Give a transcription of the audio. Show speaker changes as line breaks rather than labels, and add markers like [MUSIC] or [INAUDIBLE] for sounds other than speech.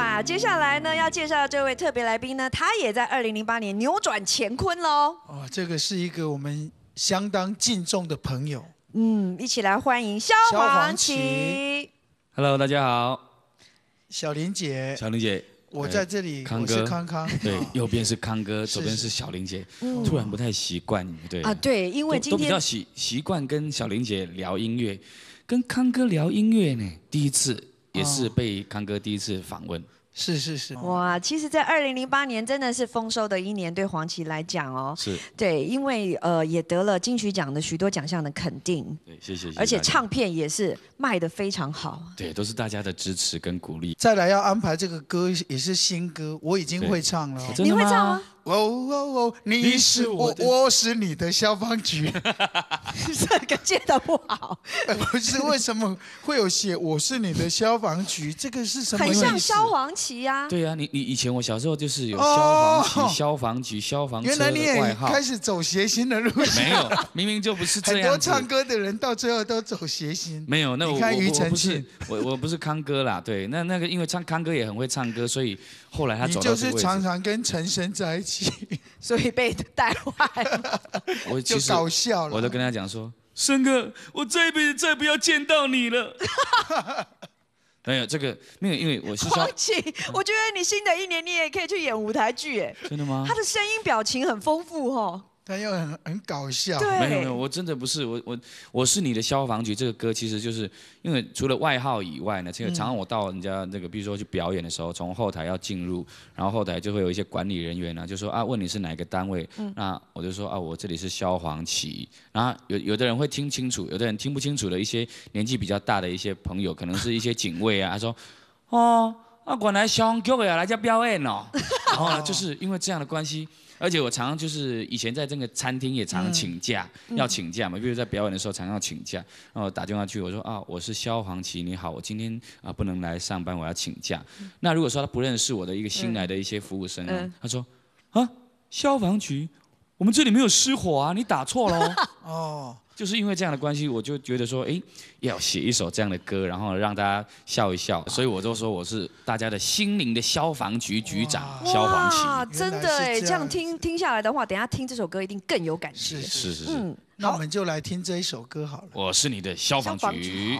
哇，接下来呢要介绍这位特别来宾呢，他也在二零零八年扭转乾坤喽。
哦，这个是一个我们相当敬重的朋友。
嗯，一起来欢迎萧煌奇。
Hello，大家好。小玲姐。小玲姐，我在这里。康哥。康康。对，右边是康哥，左边是小玲姐。突然不太习惯，对。啊，
对，因为今天都比较习
习惯跟小玲姐聊音乐，跟康哥聊音乐呢，第一次。也是被康哥第一次访问。
是是是，哇，其实，在二零零八年真的是丰收的一年，对黄琦来讲哦，是，对，因为呃也得了金曲奖的许多奖项的肯定，对，谢谢，而且唱片也是卖的非常好，
对，都是大家的支持跟鼓励。
再来要安排这个歌也是新歌，我已经会唱了，你会唱吗？哦哦
哦，你是我，我是你的消防局，[LAUGHS] 这个介绍不好，[LAUGHS] 不是为什么会有写我是你的消防局，这个是什么？很像
消防。骑呀！
对呀，你你以前我小时候就是有消防局、消防局、消防车的外号，开始
走邪心的路。
没有，明明就不是这样。很多唱歌的人到最后都走邪心。没有，那我我不是我我不是康哥啦。对，那那个因为唱康哥也很会唱歌，所以后来他走就是常常跟陈升在一起，
所以被带坏。
我就搞笑了，我都跟他讲说，生哥，我这辈子再不要见到你了。没有这个那有，因为我是说，
[LAUGHS] 我觉得你新的一年你也可以去演舞台剧，哎，真的吗？他的声音表情很丰富，哈。但又很很搞笑，没有没有，我
真的不是我我我是你的消防局这个歌其实就是因为除了外号以外呢，这个常常我到人家那个，比如说去表演的时候，从后台要进入，然后后台就会有一些管理人员呢，就说啊，问你是哪个单位，那我就说啊，我这里是消防旗。然后有有的人会听清楚，有的人听不清楚的一些年纪比较大的一些朋友，可能是一些警卫啊，他说，哦。啊，然来红防也来家表演哦，然 [LAUGHS] 后就是因为这样的关系，而且我常常就是以前在这个餐厅也常常请假，要请假嘛，比如在表演的时候常常请假，然后打电话去我说啊，我是消防奇，你好，我今天啊不能来上班，我要请假。那如果说他不认识我的一个新来的一些服务生，他说啊，消防局，我们这里没有失火啊，你打错了。哦，就是因为这样的关系，我就觉得说，哎，要写一首这样的歌，然后让大家笑一笑，所以我就说我是大家的心灵的消防局局长，消防器，真的哎，这样
听听下来的话，等下听这首歌一定更有感觉，是是是，嗯，那我们
就来听这一首歌好了，我是你的消防局。